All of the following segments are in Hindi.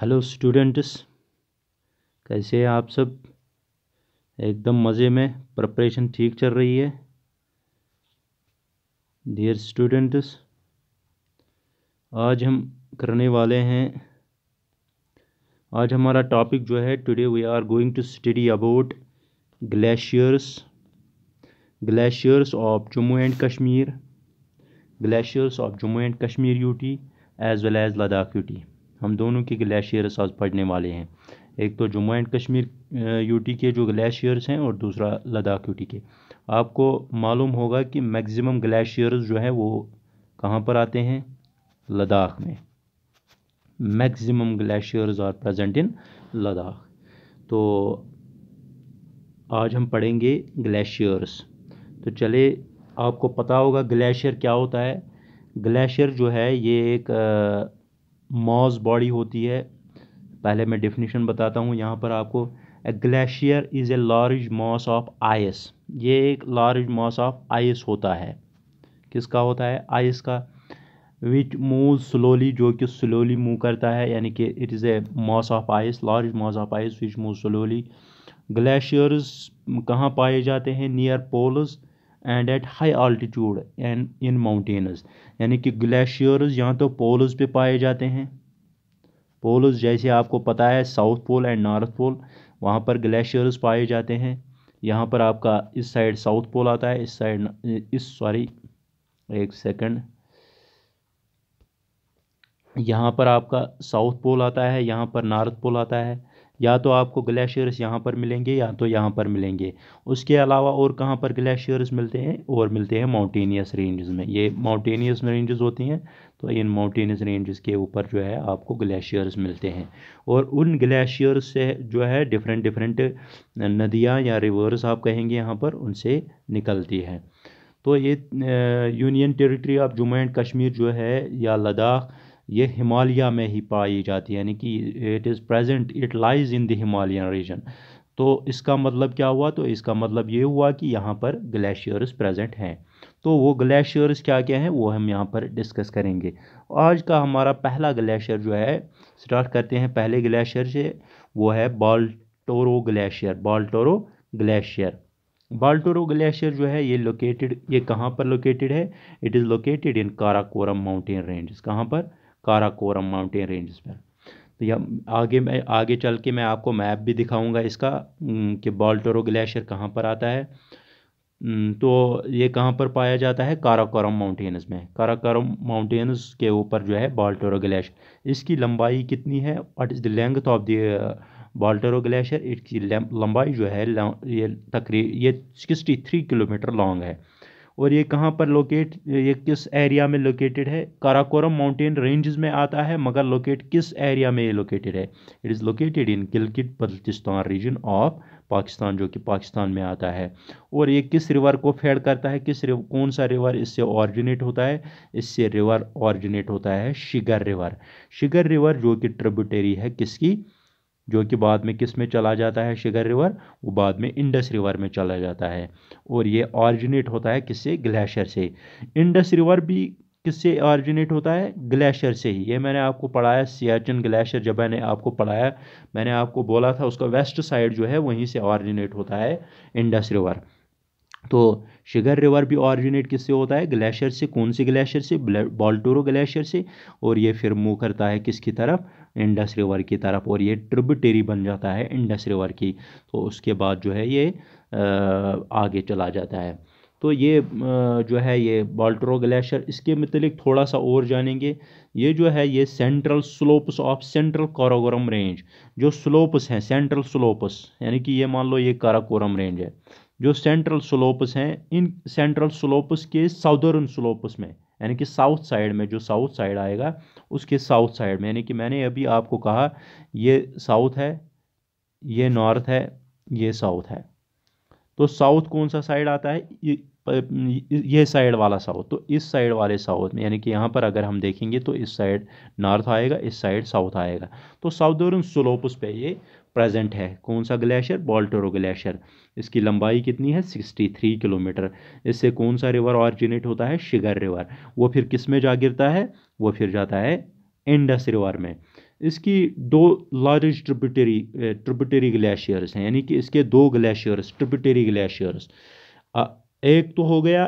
हेलो स्टूडेंट्स कैसे हैं आप सब एकदम मज़े में प्रपरेशन ठीक चल रही है डियर स्टूडेंट्स आज हम करने वाले हैं आज हमारा टॉपिक जो है today we are going to study about glaciers glaciers of Jammu and Kashmir glaciers of Jammu and Kashmir UT as well as Ladakh UT हम दोनों के ग्लेशियर्स आज पढ़ने वाले हैं एक तो जम्मू एंड कश्मीर यूटी के जो ग्लेशियर्स हैं और दूसरा लद्दाख यूटी के आपको मालूम होगा कि मैक्सिमम ग्लेशियर्स जो हैं वो कहाँ पर आते हैं लद्दाख में maximum glaciers are present in Ladakh तो आज हम पढ़ेंगे ग्लेशियर्स तो चले आपको पता होगा ग्लेशियर क्या होता है ग्लेशियर जो है ये एक आ, मॉस बॉडी होती है पहले मैं डेफिनेशन बताता हूँ यहाँ पर आपको a glacier is a large mass of ice ये एक लार्ज मॉस ऑफ आइस होता है किसका होता है आइस का विच मूव स्लोली जो कि स्लोली मूव करता है यानी कि it is a mass of ice large mass of ice which move slowly glaciers कहाँ पाए जाते हैं near poles and at high altitude and in mountains यानी कि ग्लेशियर्स यहाँ तो पोल्स पे पाए जाते हैं पोल्स जैसे आपको पता है south pole and north pole वहाँ पर ग्लेशियर्स पाए जाते हैं यहाँ पर आपका इस साइड साउथ पोल आता है इस साइड इस सॉरी एक सेकंड यहाँ पर आपका साउथ पोल आता है यहाँ पर नॉर्थ पोल आता है या तो आपको ग्लेशियर्स यहाँ पर मिलेंगे या तो यहाँ पर मिलेंगे उसके अलावा और कहाँ पर ग्लेशियर्स मिलते हैं और मिलते हैं माउंटेनियस रेंजेस में ये माउंटेनियस रेंजेस होती हैं तो इन माउंटेनियस रेंजेस के ऊपर जो है आपको ग्लेशियर्स मिलते हैं और उन ग्लेशियर्स से जो है डिफरेंट डिफरेंट नदियाँ या रिवर्स आप कहेंगे यहाँ पर उनसे निकलती हैं तो ये union territory of Jammu and Kashmir जो है या लद्दाख ये हिमालय में ही पाई जाती है यानी कि it is present it lies in the Himalayan region तो इसका मतलब क्या हुआ तो इसका मतलब ये हुआ कि यहाँ पर ग्लेशियर्स प्रेजेंट हैं तो वो ग्लेशियर्स क्या क्या हैं वो हम यहाँ पर डिस्कस करेंगे आज का हमारा पहला ग्लेशियर जो है स्टार्ट करते हैं पहले ग्लेशियर से वो है Baltoro glacier Baltoro glacier Baltoro glacier जो है ये लोकेटेड ये कहाँ पर लोकेटेड है it is located in Karakoram mountain range कहाँ पर काराकोरम माउंटेन रेंजेस पर तो या आगे मैं आगे चल के मैं आपको मैप भी दिखाऊंगा इसका कि बॉल्टोरो ग्लेशियर कहाँ पर आता है तो ये कहाँ पर पाया जाता है काराकोरम माउंटेन्स में काराकोरम माउंटेन्स के ऊपर जो है बाल्टोरो ग्लेशियर इसकी लंबाई कितनी है what is the length of the Baltoro glacier इसकी लंबाई जो है ये तकरीब ये सिक्सटी थ्री किलोमीटर लॉन्ग है और ये कहाँ पर लोकेट ये किस एरिया में लोकेटेड है काराकोरम माउंटेन रेंजेस में आता है मगर लोकेट किस एरिया में ये लोकेटेड है it is located in Gilgit Baltistan region of Pakistan जो कि पाकिस्तान में आता है और ये किस रिवर को फेड करता है किस रिवर, कौन सा रिवर इससे ऑरिजिनेट होता है इससे रिवर ऑरिजिनेट होता है शिगर रिवर शिगर रिवर जो कि ट्रिब्यूटरी है किसकी जो कि बाद में किस में चला जाता है शिगर रिवर वो बाद में इंडस रिवर में चला जाता है और ये ऑरिजिनेट होता है किससे ग्लेशियर से इंडस रिवर भी किससे ऑरिजिनेट होता है ग्लेशियर से ही ये मैंने आपको पढ़ाया सियाचिन ग्लेशियर जब मैंने आपको पढ़ाया मैंने आपको बोला था उसका वेस्ट साइड जो है वहीं से ऑरिजिनेट होता है इंडस रिवर तो शिगर रिवर भी ऑरिजिनेट किससे होता है ग्लेशियर से कौन से ग्लेशियर से बॉल्टोरो ग्लेशियर से और ये फिर मूव करता है किसकी तरफ इंडस रिवर की तरफ और ये ट्रिब्यूटेरी बन जाता है इंडस रिवर की तो उसके बाद जो है ये आगे चला जाता है तो ये जो है ये बॉल्टरो ग्लेशियर इसके मतलब थोड़ा सा और जानेंगे ये जो है ये central slopes of central Karakoram range जो स्लोप्स हैं सेंट्रल स्लोप्स यानी कि ये मान लो ये काराकोरम रेंज है जो सेंट्रल स्लोप्स हैं इन सेंट्रल स्लोप्स के साउदर्न स्लोप्स में यानी कि साउथ साइड में जो साउथ साइड आएगा उसके साउथ साइड में यानी कि मैंने अभी आपको कहा ये साउथ है ये नॉर्थ है ये साउथ है तो साउथ कौन सा साइड आता है ये साइड वाला साउथ तो इस साइड वाले साउथ में यानी कि यहाँ पर अगर हम देखेंगे तो इस साइड नॉर्थ आएगा इस साइड साउथ आएगा तो साउदर्न स्लोप्स पे ये प्रेजेंट है कौन सा ग्लेशियर बॉल्टोरो ग्लेशियर इसकी लंबाई कितनी है 63 किलोमीटर इससे कौन सा रिवर ऑरिजिनेट होता है शिगर रिवर वो फिर किस में जा गिरता है वो फिर जाता है इंडस रिवर में इसकी दो लार्ज ट्रिब्यूटरी ट्रिब्यूटरी ग्लेशियर्स हैं यानी कि इसके दो ग्लेशियर्स ट्रिब्यूटरी ग्लेशियर्स एक तो हो गया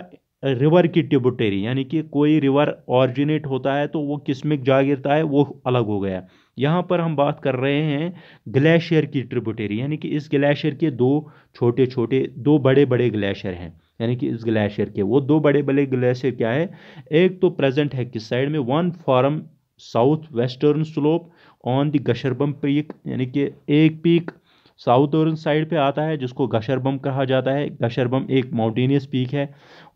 रिवर की ट्रिब्यूटरी यानी कि कोई रिवर ऑरिजिनेट होता है तो वो किस में जा गिरता है वो अलग हो गया यहाँ पर हम बात कर रहे हैं ग्लेशियर की ट्रिब्यूटरी यानी कि इस ग्लेशियर के दो छोटे छोटे दो बड़े बड़े ग्लेशियर हैं यानी कि इस ग्लेशियर के वो दो बड़े बड़े ग्लेशियर क्या है एक तो प्रेजेंट है किस साइड में one from south western slope on the Gasherbrum peak यानी कि एक पीक साउथर्न साइड पे आता है जिसको गशरबम कहा जाता है गशरबम एक माउंटेनियस पीक है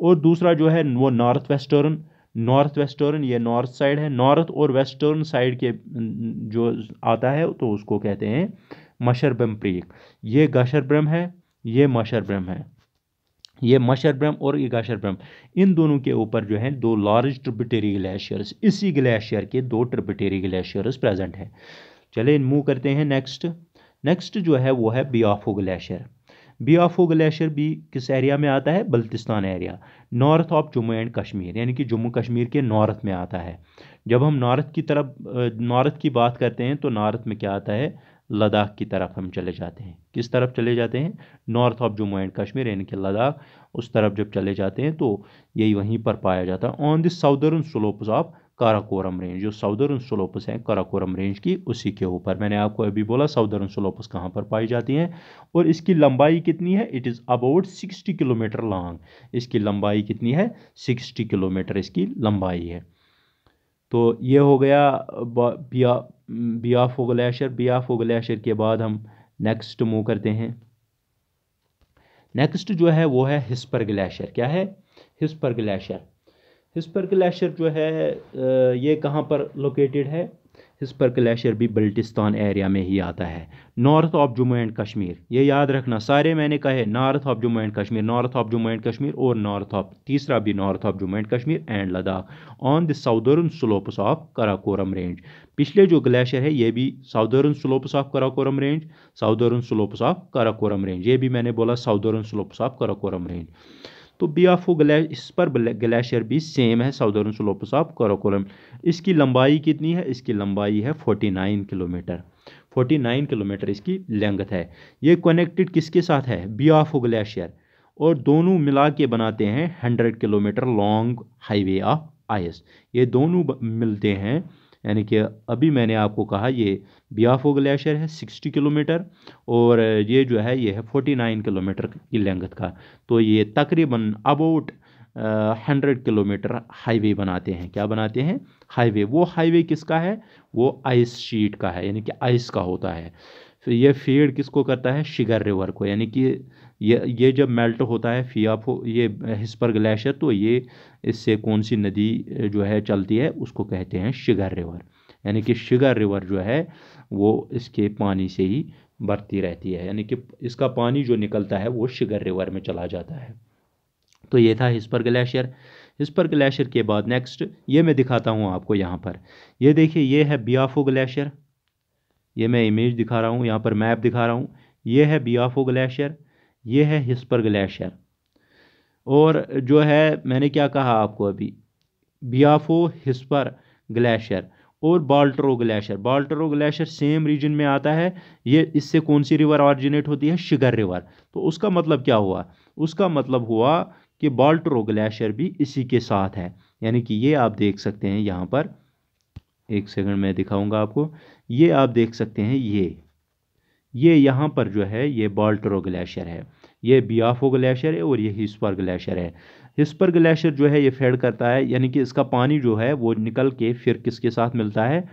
और दूसरा जो है वो नॉर्थ वेस्टर्न नॉर्थ वेस्टर्न ये नॉर्थ साइड है नॉर्थ और वेस्टर्न साइड के जो आता है तो उसको कहते हैं मशरब्रम प्रीक ये गशरब्रम है ये मशरब्रम है ये मशरब्रम और ये गाशरब्रम इन दोनों के ऊपर जो है दो लार्ज ट्रिबिटेरी ग्लेशियर्स इसी ग्लेशियर के दो ट्रिबिटेरी ग्लेशियर्स प्रेजेंट हैं चले मूव करते हैं नेक्स्ट नेक्स्ट जो है वो है Biafo glacier Biafo glacier भी किस एरिया में आता है Baltistan area north of Jammu and Kashmir यानी कि जम्मू कश्मीर के नॉर्थ में आता है जब हम नॉर्थ की तरफ नॉर्थ की बात करते हैं तो नॉर्थ में क्या आता है लद्दाख की तरफ हम चले जाते हैं किस तरफ चले जाते हैं north of Jammu and Kashmir यानी कि लद्दाख उस तरफ जब चले जाते हैं तो यही वहीं पर पाया जाता है on the southern slopes of Karakoram range जो साउदर्न स्लोपस हैं काराकोरम रेंज की उसी के ऊपर मैंने आपको अभी बोला साउदर्न स्लोपस कहाँ पर पाई जाती हैं और इसकी लंबाई कितनी है it is about sixty kilometre long इसकी लंबाई कितनी है सिक्सटी किलोमीटर इसकी लंबाई है तो ये हो गया बिया ग्लेशियर फोगलैशर बिया के बाद हम नेक्स्ट मूव करते हैं नेक्स्ट जो है वो है हिस्पर ग्लेशियर क्या है हिस्पर ग्लेशियर हिस्पर ग्लेशियर जो है ये कहाँ पर लोकेटेड है हिस्पर ग्लेशियर भी बल्टिस्तान एरिया में ही आता है north of Jammu and Kashmir ये याद रखना सारे मैंने कहे north of Jammu and Kashmir north of Jammu and Kashmir और नॉर्थ ऑफ तीसरा भी north of Jammu and Kashmir and Ladakh on the southern slopes of Karakoram range पिछले जो ग्लेशियर है ये भी southern slopes of Karakoram range southern slopes of Karakoram range ये भी मैंने बोला southern slopes of Karakoram range तो बियाफो इस पर ग्लेशियर भी सेम है साउदर्न स्लोप्स ऑफ काराकोरम इसकी लंबाई कितनी है इसकी लंबाई है forty nine kilometre forty nine kilometre इसकी लेंथ है ये कनेक्टेड किसके साथ है बियाफो ग्लेशियर और दोनों मिला के बनाते हैं hundred kilometre long highway of ice ये दोनों मिलते हैं यानी कि अभी मैंने आपको कहा ये बियाफो ग्लेशियर है 60 किलोमीटर और ये जो है ये है 49 किलोमीटर की लेंगत का तो ये तकरीबन अबाउट हंड्रेड किलोमीटर हाईवे बनाते हैं क्या बनाते हैं हाईवे वो हाईवे किसका है वो आइस शीट का है यानी कि आइस का होता है फिर ये फीड किसको करता है शिगर रिवर को यानी कि ये ये जब मेल्ट होता है फियाफो ये हिस्पर ग्लेशियर तो ये इससे कौन सी नदी जो है चलती है उसको कहते हैं शिगर रिवर यानी कि शिगर रिवर जो है वो इसके पानी से ही बढ़ती रहती है यानी कि इसका पानी जो निकलता है वो शिगर रिवर में चला जाता है तो ये था हिस्पर ग्लेशियर हिस्पर ग्लेशियर के बाद नेक्स्ट ये मैं दिखाता हूँ आपको यहाँ पर ये देखिए ये है बियाफो ग्लेशियर ये मैं इमेज दिखा रहा हूँ यहाँ पर मैप दिखा रहा हूँ ये है बियाफो ग्लेशियर ये है हिस्पर ग्लेशियर और जो है मैंने क्या कहा आपको अभी बियाफो हिस्पर ग्लेशियर और Baltoro glacier Baltoro glacier same region में आता है ये इससे कौन सी रिवर ऑरिजिनेट होती है शिगर रिवर तो उसका मतलब क्या हुआ उसका मतलब हुआ कि बाल्टरो ग्लेशियर भी इसी के साथ है यानी कि ये आप देख सकते हैं यहाँ पर एक सेकंड मैं दिखाऊंगा आपको ये आप देख सकते हैं ये ये यहाँ पर जो है ये बाल्टरो ग्लेशियर है ये बियाफो ग्लेशियर है और ये हिस्पर ग्लेशियर है हिस्पर ग्लेशियर जो है ये फेड करता है यानी कि इसका पानी जो है वो निकल के फिर किसके साथ मिलता है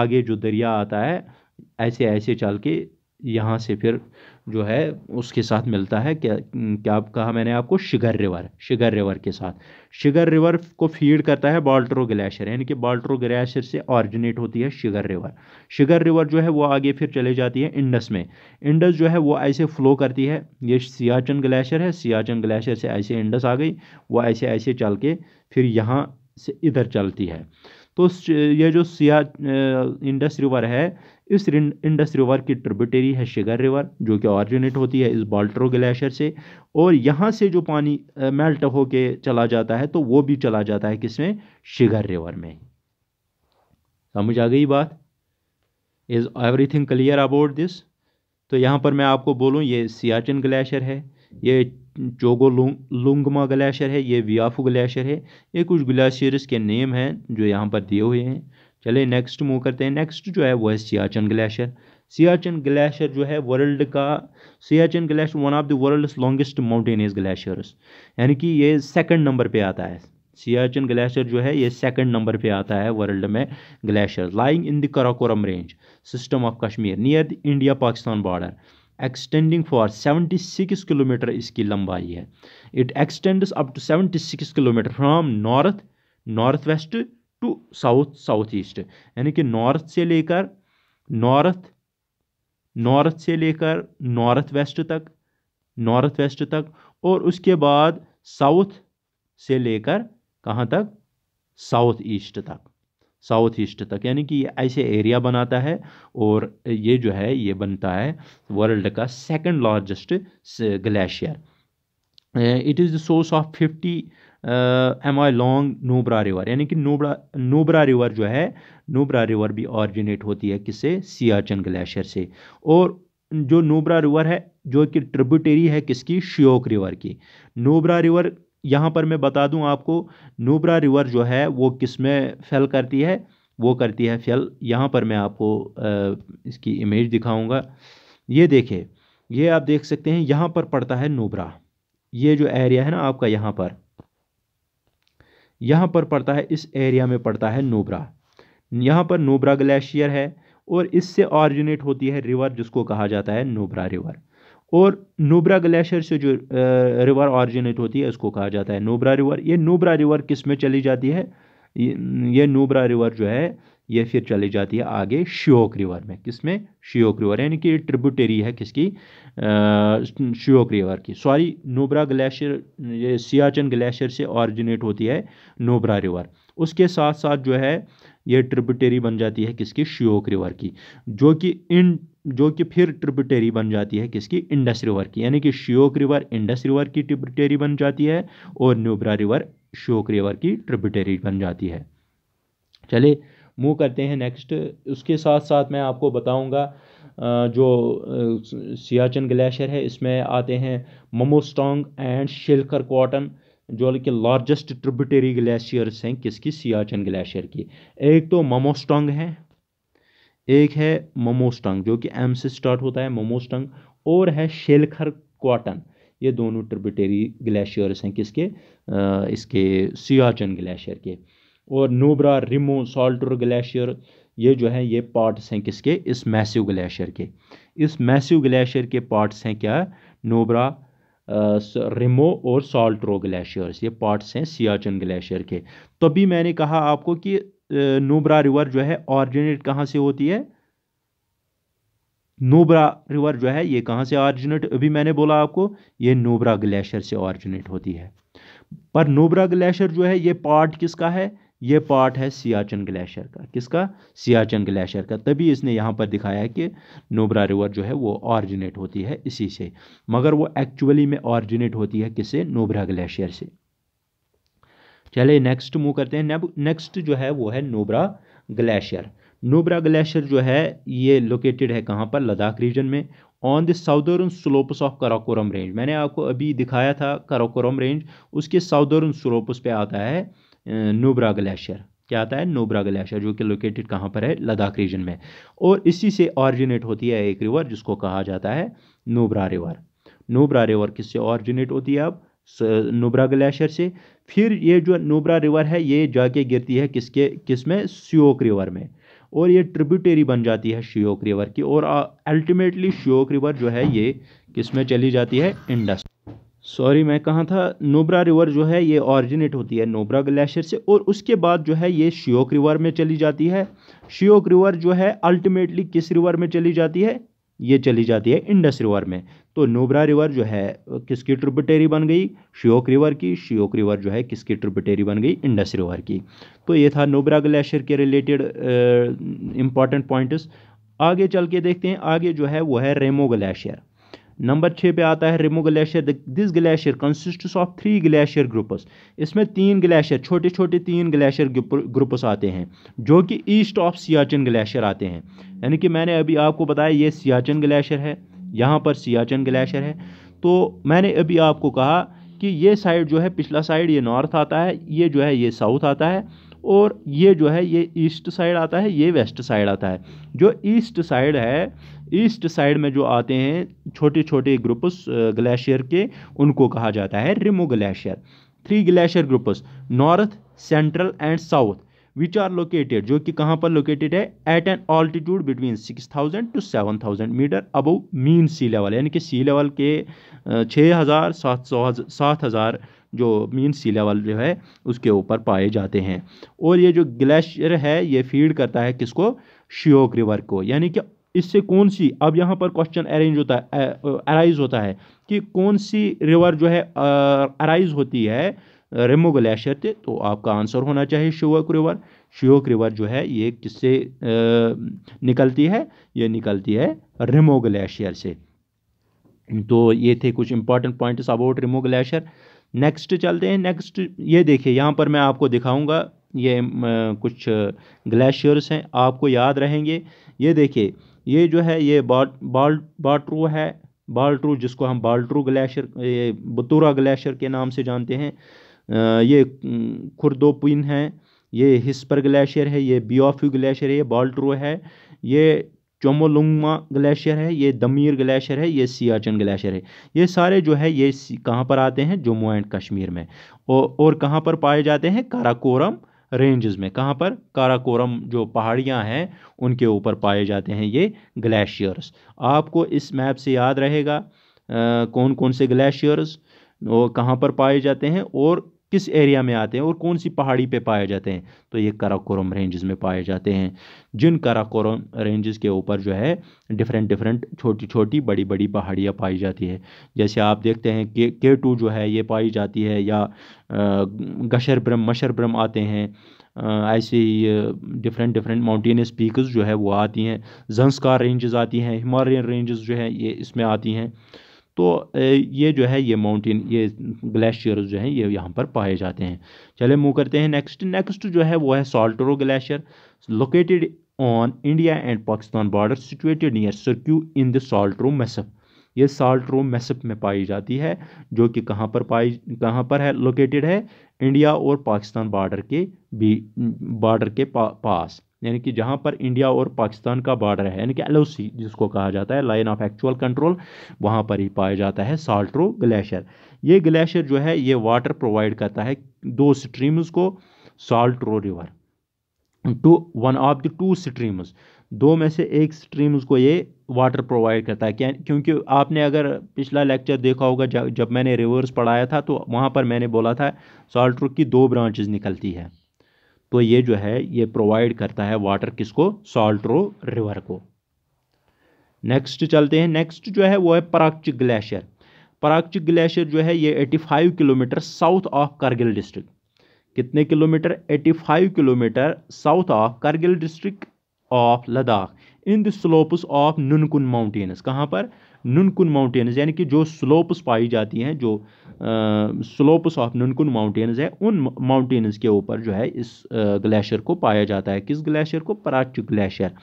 आगे जो दरिया आता है ऐसे ऐसे चल के यहाँ से फिर जो है उसके साथ मिलता है क्या क्या कहा मैंने आपको शिगर रिवर शिगर रिवर के साथ शिगर रिवर को फीड करता है बाल्ट्रो ग्लेशियर यानी कि बाल्ट्रो ग्लेशियर से ऑरिजिनेट होती है शिगर रिवर शिगर रिवर जो है वो आगे फिर चले जाती है इंडस में इंडस जो है वो ऐसे फ्लो करती है ये सियाचन ग्लेशियर है सियाचन ग्लेशियर से ऐसे इंडस आ गई वो ऐसे ऐसे चल के फिर यहाँ से इधर चलती है तो यह जो सिया इंडस रिवर है इस इंडस रिवर की ट्रिब्यूटरी है शिगर रिवर जो कि ऑरिजिनेट होती है इस बाल्ट्रो ग्लेशियर से और यहाँ से जो पानी मेल्ट होके चला जाता है तो वो भी चला जाता है किसमें शिगर रिवर में समझ आ गई बात is everything clear about this तो यहाँ पर मैं आपको बोलूँ ये सियाचिन ग्लेशियर है ये चोगो लुंगमा ग्लेशियर है ये वियाफू ग्लेशियर है ये कुछ ग्लेशियर्स के नेम हैं जो यहाँ पर दिए हुए हैं चले नेक्स्ट मूव करते हैं नेक्स्ट जो है वो है सियाचन ग्लेशियर सियाचन ग्लेशियर जो है वर्ल्ड का Siachen glacier one of the world longest mountainous glaciers यानी कि ये सेकंड नंबर पे आता है सियाचन ग्लेशियर जो है ये सेकंड नंबर पे आता है वर्ल्ड में glacier lying in the Karakoram range system of Kashmir near India Pakistan border extending for 76 kilometre इसकी लंबाई है it extends up to 76 kilometre from north north west to south south east यानी कि नॉर्थ से लेकर नॉर्थ नॉर्थ से लेकर नॉर्थ वेस्ट तक नॉर्थ वेस्ट तक और उसके बाद साउथ से लेकर कहाँ तक साउथ ईस्ट तक साउथ ईस्ट तक यानी कि ऐसे एरिया बनाता है और ये जो है ये बनता है वर्ल्ड का second largest glacier it is the source of fifty M I long Nubra river यानी कि नोबरा नोबरा रिवर जो है नोबरा रिवर भी ऑरिजिनेट होती है किससे सियाचन ग्लेशियर से और जो नोबरा रिवर है जो कि ट्रिब्यूटरी है किसकी श्योक रिवर की नोबरा रिवर यहाँ पर मैं बता दूँ आपको नूबरा रिवर जो है वो किस में फैल करती है वो करती है फैल यहाँ पर मैं आपको इसकी इमेज दिखाऊँगा ये देखिए ये आप देख सकते हैं यहाँ पर पड़ता है नूबरा ये जो एरिया है ना आपका यहाँ पर यहाँ पर पड़ता है इस एरिया में पड़ता है नूबरा यहाँ पर नूबरा ग्लेशियर है और इससे ऑरिजिनेट होती है रिवर जिसको कहा जाता है नूबरा रिवर और नोब्रा ग्लेशियर से जो रिवर ऑरिजिनेट होती है उसको कहा जाता है नोब्रा रिवर ये नोब्रा रिवर किस में चली जाती है ये नोब्रा रिवर जो है ये फिर चली जाती है आगे श्योक रिवर में किस में श्योक रिवर यानी कि ट्रिब्यूटरी है किसकी श्योक रिवर की सॉरी नोब्रा ग्लेशियर ये सियाचन ग्लेशियर से ऑरिजिनेट होती है नोब्रा रिवर उसके साथ साथ जो है ये ट्रिब्यूटरी बन जाती है किसकी श्योक रिवर की जो कि इन जो कि फिर ट्रिब्यूटेरी बन जाती है किसकी इंडस रिवर की यानी कि श्योक रिवर इंडस रिवर की ट्रिब्यूटरी बन जाती है और न्यूब्रा रिवर श्योक रिवर की ट्रिब्यूटेरी बन जाती है चले मूव करते हैं नेक्स्ट उसके साथ साथ मैं आपको बताऊंगा जो सियाचन ग्लेशियर है इसमें आते हैं ममोस्टोंग एंड शिल्कर कॉटन जो कि लार्जेस्ट ट्रिब्यूटरी ग्लेशियर्स हैं किसकी सियाचन ग्लेशियर की एक तो ममोस्टोंग है एक है ममोस्टंग जो कि एम से स्टार्ट होता है ममोस्टंग और है शेलखर क्वाटन ये दोनों ट्रिबिटेरी ग्लेशियर्स हैं किसके आ, इसके सियाचन ग्लेशियर के और नोबरा रिमो सॉल्टर ग्लेशियर ये जो है ये पार्ट्स हैं किसके इस मैसिव ग्लेशियर के इस मैसिव ग्लेशियर के पार्ट्स हैं क्या नोबरा रिमो और सॉल्ट्रो ग्लेशियर्स ये पार्ट्स हैं सियाचन ग्लेशियर के तभी मैंने कहा आपको कि नूबरा रिवर जो है ऑरिजिनेट कहाँ से होती है नूबरा रिवर जो है ये कहाँ से ऑरिजिनेट अभी मैंने बोला आपको ये नोबरा ग्लेशियर से ऑरिजिनेट होती है पर नोबरा ग्लेशियर जो है ये पार्ट किसका है ये पार्ट है सियाचन ग्लेशियर का किसका सियाचन ग्लेशियर का तभी इसने यहाँ पर दिखाया कि नोबरा रिवर जो है वो ऑरिजिनेट होती है इसी से मगर वो एक्चुअली में ऑरिजिनेट होती है किससे नोबरा ग्लेशियर से चले नेक्स्ट मूव करते हैं नेक्स्ट जो है वो है नोबरा ग्लेशियर नोबरा ग्लेशियर जो है ये लोकेटेड है कहाँ पर लद्दाख रीजन में on the southern slopes of Karakoram range मैंने आपको अभी दिखाया था कराकोरम रेंज उसके साउदर्न स्लोप्स पे आता है नोबरा ग्लेशियर क्या आता है नोबरा ग्लेशियर जो कि लोकेटेड कहाँ पर है लद्दाख रीजन में और इसी से ऑरिजिनेट होती है एक रिवर जिसको कहा जाता है नोबरा रिवर नोबरा रिवर किससे ऑरिजिनेट होती है अब नोबरा ग्लेशियर से फिर ये जो नूबरा रिवर है ये जाके गिरती है किसके किस में श्योक रिवर में और ये ट्रिब्यूटेरी बन जाती है श्योक रिवर की और अल्टीमेटली श्योक रिवर जो है ये किस में चली जाती है इंडस सॉरी मैं कहाँ था नूबरा रिवर जो है ये ऑरिजिनेट होती है नूबरा ग्लेशियर से और उसके बाद जो है ये श्योक रिवर में चली जाती है श्योक रिवर जो है अल्टीमेटली किस रिवर में चली जाती है ये चली जाती है इंडस रिवर में तो नोबरा रिवर जो है किसकी ट्रिब्यूटेरी बन गई श्योक रिवर की श्योक रिवर जो है किसकी ट्रिब्यूटेरी बन गई इंडस रिवर की तो ये था नोबरा ग्लेशियर के रिलेटेड इंपॉर्टेंट पॉइंट्स आगे चल के देखते हैं आगे जो है वो है रेमो ग्लेशियर नंबर छः पे आता है Rimo glacier this glacier consist of three glacier groups इसमें तीन ग्लेशियर छोटे छोटे तीन ग्लेशियर ग्रुप्स आते हैं जो कि ईस्ट ऑफ सियाचन ग्लेशियर आते हैं यानी कि मैंने अभी आपको बताया ये सियाचन ग्लेशियर है यहाँ पर सियाचन ग्लेशियर है तो मैंने अभी आपको कहा कि ये साइड जो है पिछला साइड ये नॉर्थ आता है ये जो है ये साउथ आता है और ये जो है ये ईस्ट साइड आता है ये वेस्ट साइड आता है जो ईस्ट साइड है ईस्ट साइड में जो आते हैं छोटे छोटे ग्रुप्स ग्लेशियर के उनको कहा जाता है Rimo glacier three glacier groups north central and south which are located जो कि कहाँ पर लोकेटेड है at an altitude between six thousand to seven thousand metre above mean sea level यानी कि सी लेवल के छः हज़ार सात सौ सात हज़ार जो मीन सी लेवल जो है उसके ऊपर पाए जाते हैं और ये जो ग्लेशियर है ये फीड करता है किसको श्योक रिवर को यानी कि इससे कौन सी अब यहाँ पर क्वेश्चन अरेंज होता है अराइज होता है कि कौन सी रिवर जो है अराइज होती है रेमो ग्लेशियर से तो आपका आंसर होना चाहिए श्योक रिवर श्योक रिवर जो है ये किससे निकलती है ये निकलती है रेमो ग्लेशियर से तो ये थे कुछ important points about Rimo glacier next चलते हैं नेक्स्ट ये देखिए यहाँ पर मैं आपको दिखाऊंगा ये कुछ ग्लेशियर्स हैं आपको याद रहेंगे ये देखिए ये जो है ये बाट बाल बाल्ट्रू है बाल्ट्रू जिसको हम बाल्ट्रू ग्लेशियर ये बतूरा ग्लेशियर के नाम से जानते हैं ये खुरदोपिन है ये हिस्पर ग्लेशियर है ये बियोफ्यू ग्लेशियर है ये बाल्ट्रू है ये चोमोलुंगमा ग्लेशियर है ये दमीर ग्लेशियर है ये सियाचन ग्लेशियर है ये सारे जो है ये कहाँ पर आते हैं जम्मू एंड कश्मीर में और कहाँ पर पाए जाते हैं काराकोरम रेंजेस में कहाँ पर काराकोरम जो पहाड़ियाँ हैं उनके ऊपर पाए जाते हैं ये ग्लेशियर्स आपको इस मैप से याद रहेगा कौन कौन से ग्लेशियर्स वो कहाँ पर पाए जाते हैं और किस एरिया में आते हैं और कौन सी पहाड़ी पे पाए जाते हैं तो ये कराकोरम रेंजेस में पाए जाते हैं जिन कराकोरम रेंजेस के ऊपर जो है डिफरेंट डिफरेंट छोटी छोटी बड़ी बड़ी पहाड़ियाँ पाई जाती है जैसे आप देखते हैं के के टू जो है ये पाई जाती है या गशर ब्रह्म मशर ब्रह्म आते हैं ऐसे ही डिफरेंट डिफरेंट माउंटेनियस पीकस जो है वो आती हैं जंसकार रेंजेस आती हैं हिमालयन रेंजेस जो है ये इसमें आती हैं तो ये जो है ये माउंटेन ये ग्लेशियर्स जो हैं ये यहाँ पर पाए जाते हैं चले मूव करते हैं नेक्स्ट नेक्स्ट जो है वो है Saltoro glacier located on India and Pakistan border situated near सरक्यू इन द सॉल्टरो मैसप ये साल्ट्रो मैसप में पाई जाती है जो कि कहाँ पर पाई कहाँ पर है लोकेटेड है इंडिया और पाकिस्तान बॉर्डर के भी बॉर्डर के पा, पास यानी कि जहाँ पर इंडिया और पाकिस्तान का बॉर्डर है यानी कि एल जिसको कहा जाता है लाइन ऑफ एक्चुअल कंट्रोल वहाँ पर ही पाया जाता है साल्ट्रो ग्लेशियर ये ग्लेशियर जो है ये वाटर प्रोवाइड करता है दो स्ट्रीम्स को साल्ट्रो river two one of the two streams दो में से एक स्ट्रीम्स को ये वाटर प्रोवाइड करता है क्या क्योंकि आपने अगर पिछला लेक्चर देखा होगा जब मैंने रिवर्स पढ़ाया था तो वहाँ पर मैंने बोला था साल्ट्रो की दो ब्रांचेज निकलती है तो ये जो है ये प्रोवाइड करता है वाटर किसको सॉल्ट्रो रिवर को नेक्स्ट चलते हैं नेक्स्ट जो है वो है पराक्च ग्लेशियर पराक्च ग्लेशियर जो है ये 85 kilometre south of Kargil district कितने kilometre 85 kilometre south of Kargil district of Ladakh in the slopes of Nunkun mountains कहाँ पर नुनकुन माउंटेन्स यानी कि जो स्लोप्स पाई जाती हैं जो स्लोप्स ऑफ नुनकुन माउंटेन्स है उन माउंटेन्स के ऊपर जो है इस ग्लेशियर को पाया जाता है किस ग्लेशियर को पराच ग्लेशियर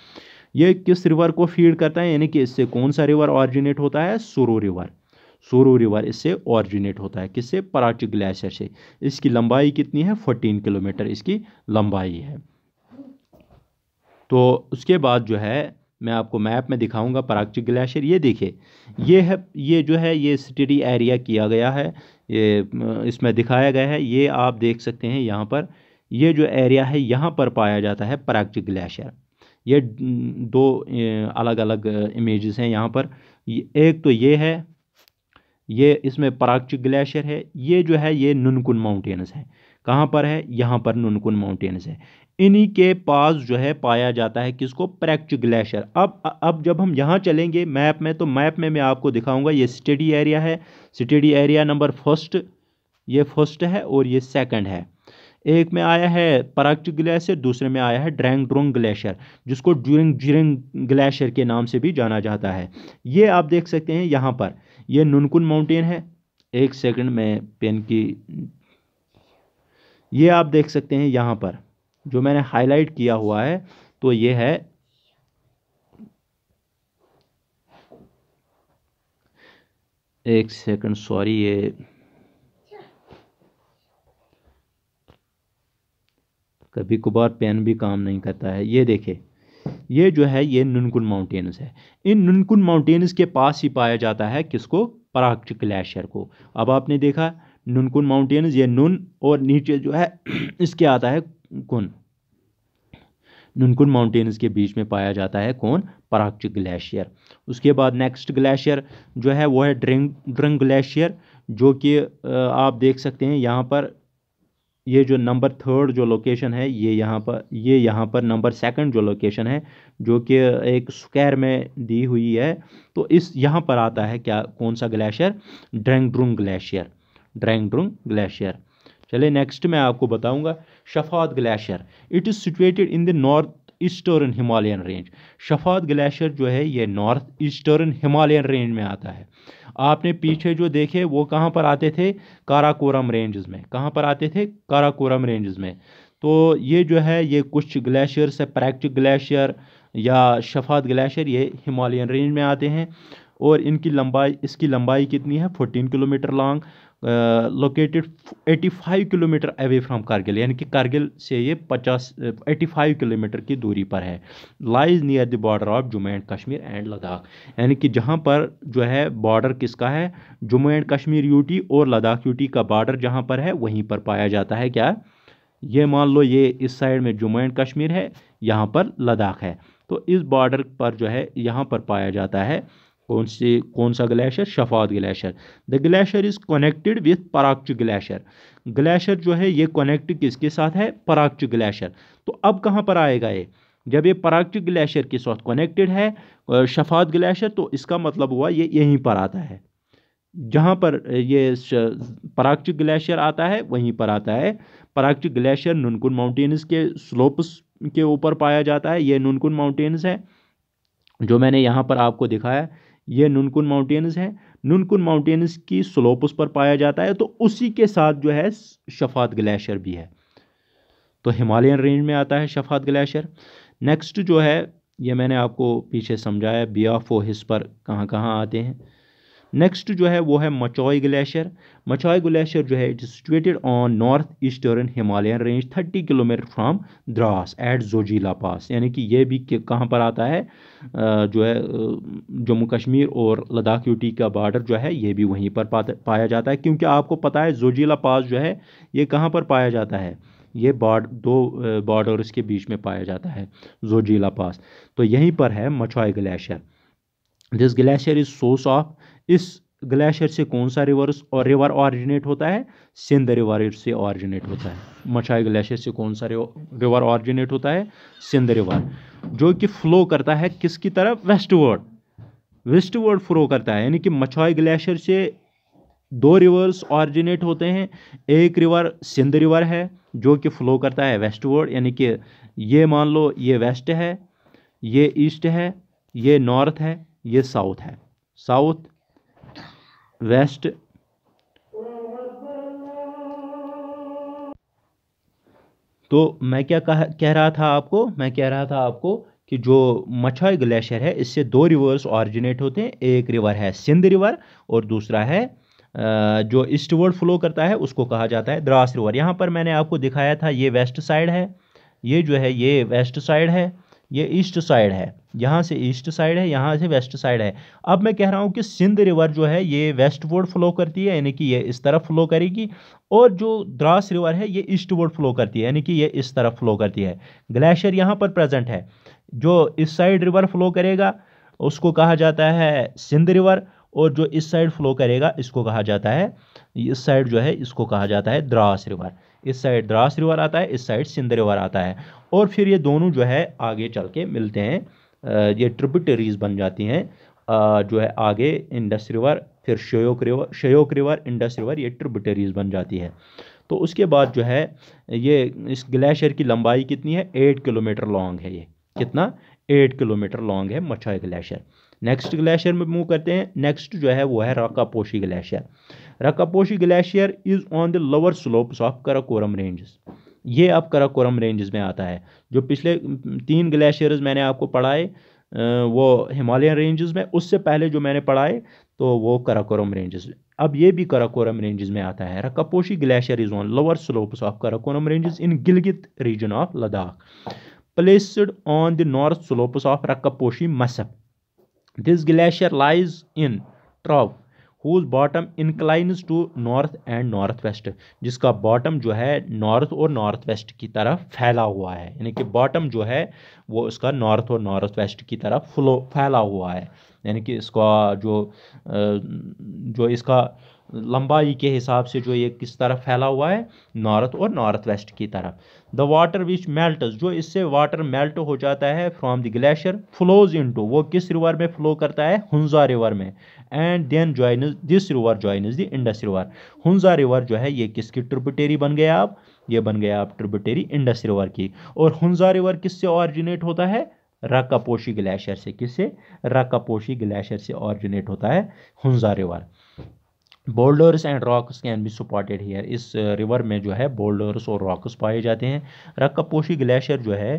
ये किस रिवर को फीड करता है यानी कि इससे कौन सा रिवर ऑरिजिनेट होता है सुरू रिवर सोरो रिवर इससे ऑरिजिनेट होता है किससे पराच ग्लेशियर से इसकी लंबाई कितनी है फोर्टीन किलोमीटर इसकी लंबाई है तो उसके बाद जो है मैं आपको मैप में दिखाऊंगा पराक्चिक ग्लेशियर ये देखिए ये है ये जो है ये स्टडी एरिया किया गया है ये इसमें दिखाया गया है ये आप देख सकते हैं यहाँ पर ये जो एरिया है यहाँ पर पाया जाता है पराक्चिक ग्लेशियर ये दो अलग अलग इमेजेस हैं यहाँ पर एक तो ये है ये इसमें पराक्चिक ग्लेशियर है ये जो है ये नुनकुन माउंटेन्स हैं कहाँ पर है यहाँ पर नुनकुन माउंटेन्स है इन्हीं के पास जो है पाया जाता है किसको प्रैक्च ग्लेशियर अब अब जब हम यहाँ चलेंगे मैप में तो मैप में मैं आपको दिखाऊंगा ये स्टडी एरिया है स्टडी एरिया नंबर फर्स्ट ये फर्स्ट है और ये सेकंड है एक में आया है प्रैक्च ग्लेशियर दूसरे में आया है ड्रैंग ड्रोंग ग्लेशियर जिसको ड्यूरिंग ज्यूरिंग ग्लेशियर के नाम से भी जाना जाता है ये आप देख सकते हैं यहाँ पर यह नुनकुन माउंटेन है एक सेकेंड में पेन की ये आप देख सकते हैं यहाँ पर जो मैंने हाईलाइट किया हुआ है तो ये है एक सेकंड सॉरी ये कभी कभार पेन भी काम नहीं करता है ये देखे ये जो है ये नुनकुन माउंटेन्स है इन नुनकुन माउंटेन्स के पास ही पाया जाता है किसको पराक्ष ग्लेशियर को अब आपने देखा नुनकुन माउंटेन्स ये नुन और नीचे जो है इसके आता है कुन नुनकुन माउंटेन्स के बीच में पाया जाता है कौन पराक्च ग्लेशियर उसके बाद नेक्स्ट ग्लेशियर जो है वो है ड्रिंग ड्रिंग ग्लेशियर जो कि आप देख सकते हैं यहाँ पर ये जो नंबर थर्ड जो लोकेशन है ये यहाँ पर ये यहाँ पर नंबर सेकंड जो लोकेशन है जो कि एक स्क्वायर में दी हुई है तो इस यहाँ पर आता है क्या कौन सा glacier Drangdrung glacier Drangdrung glacier चलिए नेक्स्ट मैं आपको बताऊंगा Shafat glacier it is situated in the north eastern Himalayan range Shafat glacier जो है ये नॉर्थ ईस्टर्न हिमालयन रेंज में आता है आपने पीछे जो देखे वो कहाँ पर आते थे काराकोरम रेंजेस में कहाँ पर आते थे काराकोरम रेंजेस में तो ये जो है ये कुछ ग्लेशियर्स है प्रैक्टिक ग्लेशियर या शफात ग्लेशियर ये हिमालयन रेंज में आते हैं और इनकी लंबाई इसकी लंबाई कितनी है fourteen kilometre long located eighty five kilometre away from Kargil यानी कि कारगिल से ये पचास एटी फाइव किलोमीटर की दूरी पर है lies near the border of Jammu and Kashmir and Ladakh यानी कि जहाँ पर जो है बॉर्डर किसका है जम्मू एंड कश्मीर यूटी और लद्दाख यूटी का बॉर्डर जहाँ पर है वहीं पर पाया जाता है क्या ये मान लो ये इस साइड में जम्मू एंड कश्मीर है यहाँ पर लद्दाख है तो इस बॉर्डर पर जो है यहाँ पर पाया जाता है कौन से कौन सा glacier Shafat glacier the glacier is connected with Parkachik glacier glacier जो है ये कनेक्ट किसके साथ है पराक्च ग्लेशियर तो अब कहाँ पर आएगा ये जब ये पराक्च ग्लेशियर के साथ कनेक्टेड है शफात ग्लेशियर तो इसका मतलब हुआ ये यहीं पर आता है जहाँ पर ये पराक्च ग्लेशियर आता है वहीं पर आता है पराक्च ग्लेशियर नुनकुन माउंटेन्स के स्लोप्स के ऊपर पाया जाता है ये नुनकुन माउंटेन्स है जो मैंने यहाँ पर आपको दिखाया ये नुनकुन माउंटेन्स है नुनकुन माउंटेन्स की स्लोप उस पर पाया जाता है तो उसी के साथ जो है शफात ग्लेशियर भी है तो हिमालयन रेंज में आता है शफात ग्लेशियर नेक्स्ट जो है ये मैंने आपको पीछे समझाया बियाफो हिस पर कहाँ कहाँ आते हैं नेक्स्ट जो है वो है मचोई ग्लेशियर मचोई ग्लेशियर जो है it is situated on north eastern Himalayan range 30 kilometre from Drass at Zojila pass यानी कि ये भी कहाँ पर आता है जो है जम्मू कश्मीर और लद्दाख यूटी का बॉर्डर जो है ये भी वहीं पर पाया जाता है क्योंकि आपको पता है जोजीला पास जो है ये कहाँ पर पाया जाता है ये बॉर्ड दो बॉर्डर्स के बीच में पाया जाता है जोजीला पास तो यहीं पर है Machoi glacier this glacier is source of इस ग्लेशियर से कौन सा रिवर्स और रिवर ऑरिजिनेट होता है सिंध रिवर से ऑरिजिनेट होता है मछाई ग्लेशियर से कौन सा रिवर ऑरिजिनेट होता है सिंध रिवर जो कि फ्लो करता है किसकी तरफ वेस्टवर्ड वेस्टवर्ड फ्लो करता है यानी कि मछाई ग्लेशियर से दो रिवर्स ऑरिजिनेट होते हैं एक रिवर सिंध रिवर है जो कि फ्लो करता है वेस्टवर्ड यानी कि ये मान लो ये वेस्ट है ये ईस्ट है ये नॉर्थ है ये साउथ है साउथ वेस्ट तो मैं क्या कह कह रहा था आपको मैं कह रहा था आपको कि जो मछाई ग्लेशियर है इससे दो रिवर्स ऑरिजिनेट होते हैं एक रिवर है सिंध रिवर और दूसरा है जो ईस्टवर्ड फ्लो करता है उसको कहा जाता है द्रास रिवर यहाँ पर मैंने आपको दिखाया था ये वेस्ट साइड है ये जो है ये वेस्ट साइड है ये ईस्ट साइड है यहाँ से ईस्ट साइड है यहाँ से वेस्ट साइड है अब मैं कह रहा हूँ कि सिंध रिवर जो है ये वेस्ट वर्ड फ्लो करती है यानी कि ये इस तरफ फ्लो करेगी और जो द्रास रिवर है ये ईस्ट वर्ड फ्लो करती है यानी कि ये इस तरफ फ्लो करती है ग्लेशियर यहाँ पर प्रेजेंट है जो इस साइड रिवर फ्लो करेगा उसको कहा जाता है सिंध रिवर और जो इस साइड फ्लो करेगा इसको कहा जाता है इस साइड जो है इसको कहा जाता है द्रास रिवर इस साइड द्रास रिवर आता है इस साइड सिंध रिवर आता है और फिर ये दोनों जो है आगे चल के मिलते हैं ये ट्रिब्यूटरीज बन जाती हैं जो है आगे इंडस रिवर फिर Shyok river Shyok river Indus river ये ट्रिब्यूटरीज बन जाती है तो उसके बाद जो है ये इस ग्लेशियर की लंबाई कितनी है एट किलोमीटर लॉन्ग है ये कितना एट किलोमीटर लॉन्ग है मच्छा ग्लेशियर नेक्स्ट ग्लेशियर में मूव करते हैं नेक्स्ट जो है वो है Rakaposhi glacier Rakaposhi glacier is on the lower slopes of Karakoram ranges ये अब कराकोरम रेंजेस में आता है जो पिछले तीन ग्लेशियर्स मैंने आपको पढ़ाए वो हिमालयन रेंजेस में उससे पहले जो मैंने पढ़ाए तो वो कराकोरम रेंजेस अब ये भी कराकोरम रेंजेस में आता है Rakaposhi glacier is on lower slopes of Karakoram ranges in Gilgit region of Ladakh placed on the north slopes of Rakaposhi massif this glacier lies in trough whose bottom inclines to north and north west जिसका बॉटम जो है नॉर्थ और नॉर्थ वेस्ट की तरफ फैला हुआ है यानी कि बॉटम जो है वो उसका नॉर्थ और नॉर्थ वेस्ट की तरफ फ्लो फैला हुआ है यानी कि इसका जो जो इसका लंबाई के हिसाब से जो ये किस तरफ फैला हुआ है नॉर्थ और नॉर्थ वेस्ट की तरफ द वाटर विच मेल्ट जो इससे वाटर मेल्ट हो जाता है from the glacier flows into वो किस रिवर में फ्लो करता है हुंजा रिवर में and then join this river join the Indus river Hunza river जो है ये किसकी ट्रिब्यूटेरी बन गया आप ये बन गया आप ट्रिब्यूटेरी इंडस रिवर की और हुंजा रिवर किससे ऑरिजिनेट होता है रकापोशी ग्लेशियर से किससे रकापोशी ग्लेशियर से ऑरिजिनेट होता है Hunza river boulders and rocks can be supported here इस रिवर uh, में जो है बोल्डर्स और रॉक्स पाए जाते हैं रक्कापोशी ग्लेशियर जो है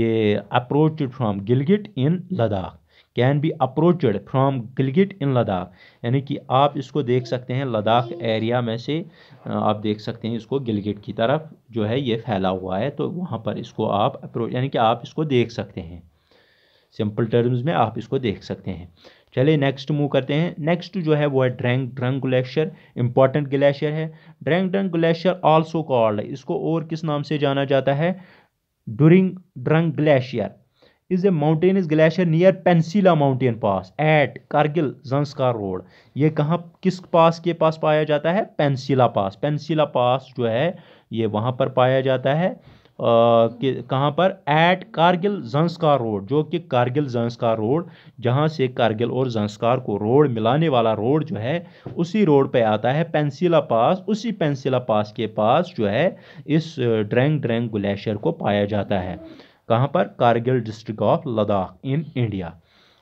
ये approached from Gilgit in Ladakh can be approached from Gilgit in Ladakh यानी कि आप इसको देख सकते हैं लद्दाख एरिया में से uh, आप देख सकते हैं इसको गिलगिट की तरफ जो है ये फैला हुआ है तो वहाँ पर इसको आप अप्रोच यानी कि आप इसको देख सकते हैं सिंपल टर्म्स में आप इसको देख सकते हैं चलिए नेक्स्ट मूव करते हैं नेक्स्ट जो है वो है Drang Drung glacier important glacier है Drang Drung glacier also called इसको और किस नाम से जाना जाता है Durung Drung glacier is a is glacier near Pensila mountain pass at Kargil Zanskar road ये कहाँ किस पास के पास पाया जाता है पेंसिला पास पेंसिला पास जो है ये वहाँ पर पाया जाता है कि कहाँ पर एट कारगिल जंसकार रोड जो कि कारगिल जंसकार रोड जहाँ से कारगिल और जंसकार को रोड मिलाने वाला रोड जो है उसी रोड पे आता है पेंसिला पास उसी पेंसिला पास के पास जो है इस ड्रैंग ड्रैंग ग्लेशियर को पाया जाता है कहाँ पर Kargil district of Ladakh in India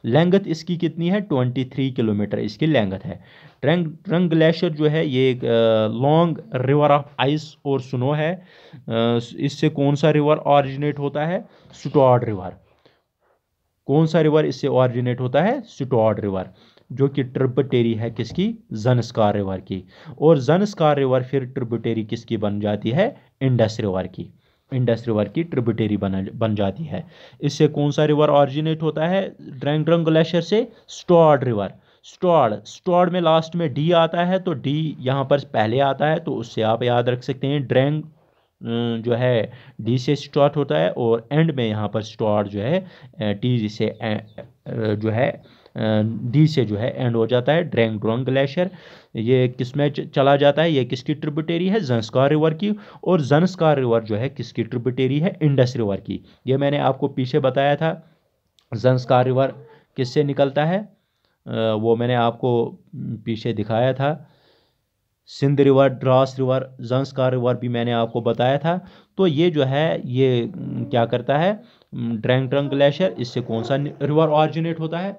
length इसकी कितनी है ट्वेंटी थ्री किलोमीटर इसकी लेंगथ है ट्रंग ट्रंग ग्लेशियर जो है ये एक लॉन्ग रिवर ऑफ आइस और स्नो है इससे कौन सा रिवर ऑरिजिनेट होता है स्टॉड रिवर कौन सा रिवर इससे ऑरिजिनेट होता है स्टॉड रिवर जो कि ट्रिबटेरी है किसकी जनस्कार रिवर की और जनस्कार रिवर फिर ट्रिबटेरी किसकी बन जाती है इंडस रिवर की इंडस रिवर की ट्रिब्यूटरी बन बन जाती है इससे कौन सा रिवर ऑरिजिनेट होता है ड्रैंगड्रंग ग्लेशियर से स्टॉड रिवर स्टॉड स्टॉड में लास्ट में डी आता है तो डी यहाँ पर पहले आता है तो उससे आप याद रख सकते हैं ड्रैंग अं, जो है डी से स्टार्ट होता है और एंड में यहाँ पर स्टॉड जो है टी अं, से अं, जो है डी से जो है एंड हो जाता है ड्रैंग ड्रोंग ग्लेशियर ये किस में चला जाता है ये किसकी ट्रिब्यूटेरी है जनस्कार रिवर की और जनस्कार रिवर जो है किसकी ट्रिब्यूटेरी है इंडस रिवर की ये मैंने आपको पीछे बताया था जनस्कार रिवर किससे निकलता है वो मैंने आपको पीछे दिखाया था Sindh river Drass river Zanskar river भी मैंने आपको बताया था तो ये जो है ये क्या करता है ड्रैंग ट्रंग ग्लेशियर इससे कौन सा रिवर ऑरिजिनेट होता है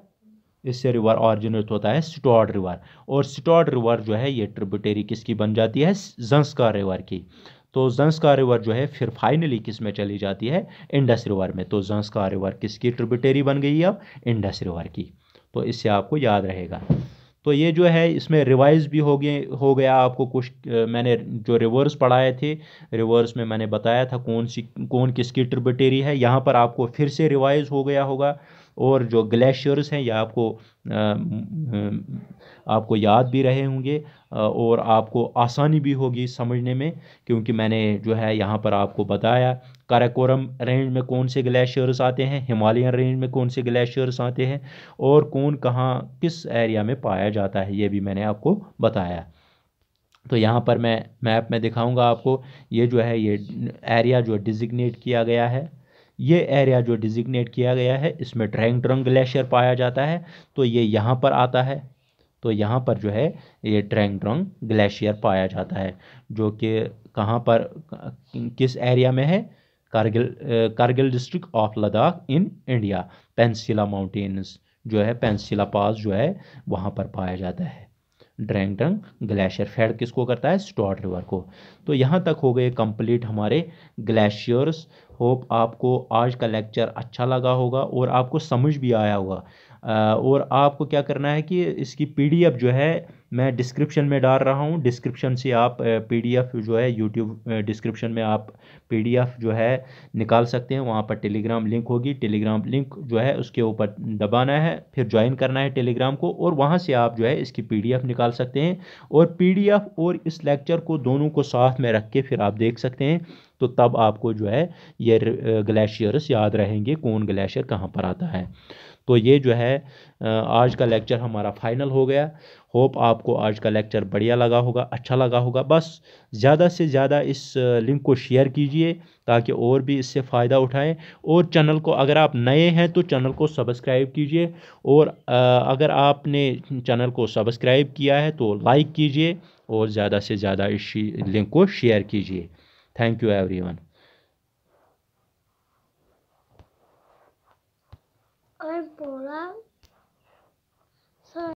इससे रिवर ऑरिजिनेट होता है स्टॉड रिवर और स्टॉड रिवर जो है ये ट्रिब्यूटेरी किसकी बन जाती है जंसकार रिवर की तो जंसकार रिवर जो है फिर फाइनली किस में चली जाती है इंडस रिवर में तो जंसकार रिवर किसकी ट्रिब्यूटेरी बन गई अब इंडस रिवर की तो इससे आपको याद रहेगा तो ये जो है इसमें रिवाइज भी हो गए हो गया आपको कुछ मैंने जो रिवर्स पढ़ाए थे रिवर्स में मैंने बताया था कौन सी कौन किसकी ट्रिब्यूटेरी है यहाँ पर आपको फिर से रिवाइज हो गया होगा और जो ग्लेशियर्स हैं ये आपको आपको याद भी रहे होंगे और आपको आसानी भी होगी समझने में क्योंकि मैंने जो है यहाँ पर आपको बताया काराकोरम रेंज में कौन से ग्लेशियर्स आते हैं हिमालयन रेंज में कौन से ग्लेशियर्स आते हैं और कौन कहाँ किस एरिया में पाया जाता है ये भी मैंने आपको बताया तो यहाँ पर मैं मैप में दिखाऊंगा आपको ये जो है ये एरिया जो डिजिग्नेट किया गया है ये एरिया जो डिजिग्नेट किया गया है इसमें ड्रैंग ड्रंग ग्लेशियर पाया जाता है तो ये यहाँ पर आता है तो यहाँ पर जो है ये ड्रैंग ड्रंग ग्लेशियर पाया जाता है जो कि कहाँ पर किस एरिया में है Kargil Kargil district of Ladakh in India Pensila mountains जो है पेंसिला पास जो है वहाँ पर पाया जाता है ड्रैंग ड्रंग ग्लेशियर फेड किसको करता है स्टॉट रिवर को तो यहाँ तक हो गए कंप्लीट हमारे ग्लेशियर्स होप आपको आज का लेक्चर अच्छा लगा होगा और आपको समझ भी आया होगा और आपको क्या करना है कि इसकी पीडीएफ जो है मैं डिस्क्रिप्शन में डाल रहा हूँ डिस्क्रिप्शन से आप पीडीएफ जो है यूट्यूब डिस्क्रिप्शन में आप पीडीएफ जो है निकाल सकते हैं वहाँ पर टेलीग्राम लिंक होगी टेलीग्राम लिंक जो है उसके ऊपर दबाना है फिर ज्वाइन करना है टेलीग्राम को और वहाँ से आप जो है इसकी पीडीएफ निकाल सकते हैं और पी और इस लेक्चर को दोनों को साथ में रख के फिर आप देख सकते हैं तो तब आपको जो है ये ग्लेशियर्स याद रहेंगे कौन ग्लेशियर कहाँ पर आता है तो ये जो है आज का लेक्चर हमारा फाइनल हो गया होप आपको आज का लेक्चर बढ़िया लगा होगा अच्छा लगा होगा बस ज़्यादा से ज़्यादा इस लिंक को शेयर कीजिए ताकि और भी इससे फ़ायदा उठाएं और चैनल को अगर आप नए हैं तो चैनल को सब्सक्राइब कीजिए और अगर आपने चैनल को सब्सक्राइब किया है तो लाइक कीजिए और ज़्यादा से ज़्यादा इस लिंक को शेयर कीजिए thank you every I'm bored.